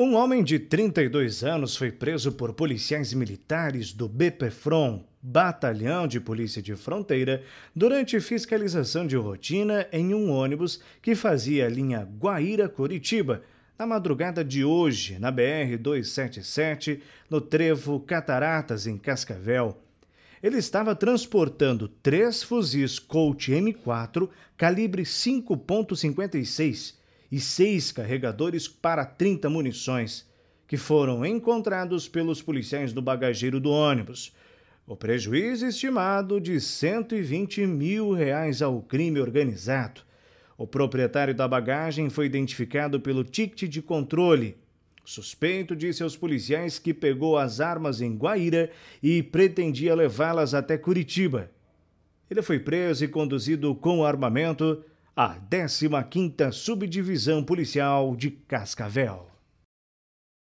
Um homem de 32 anos foi preso por policiais militares do BPFRON, Batalhão de Polícia de Fronteira, durante fiscalização de rotina em um ônibus que fazia a linha Guaíra-Curitiba, na madrugada de hoje, na BR-277, no trevo Cataratas, em Cascavel. Ele estava transportando três fuzis Colt M4 calibre 5.56 e seis carregadores para 30 munições, que foram encontrados pelos policiais no bagageiro do ônibus. O prejuízo estimado de 120 mil reais ao crime organizado. O proprietário da bagagem foi identificado pelo ticket de controle. Suspeito disse aos policiais que pegou as armas em Guaíra e pretendia levá-las até Curitiba. Ele foi preso e conduzido com o armamento a 15ª Subdivisão Policial de Cascavel.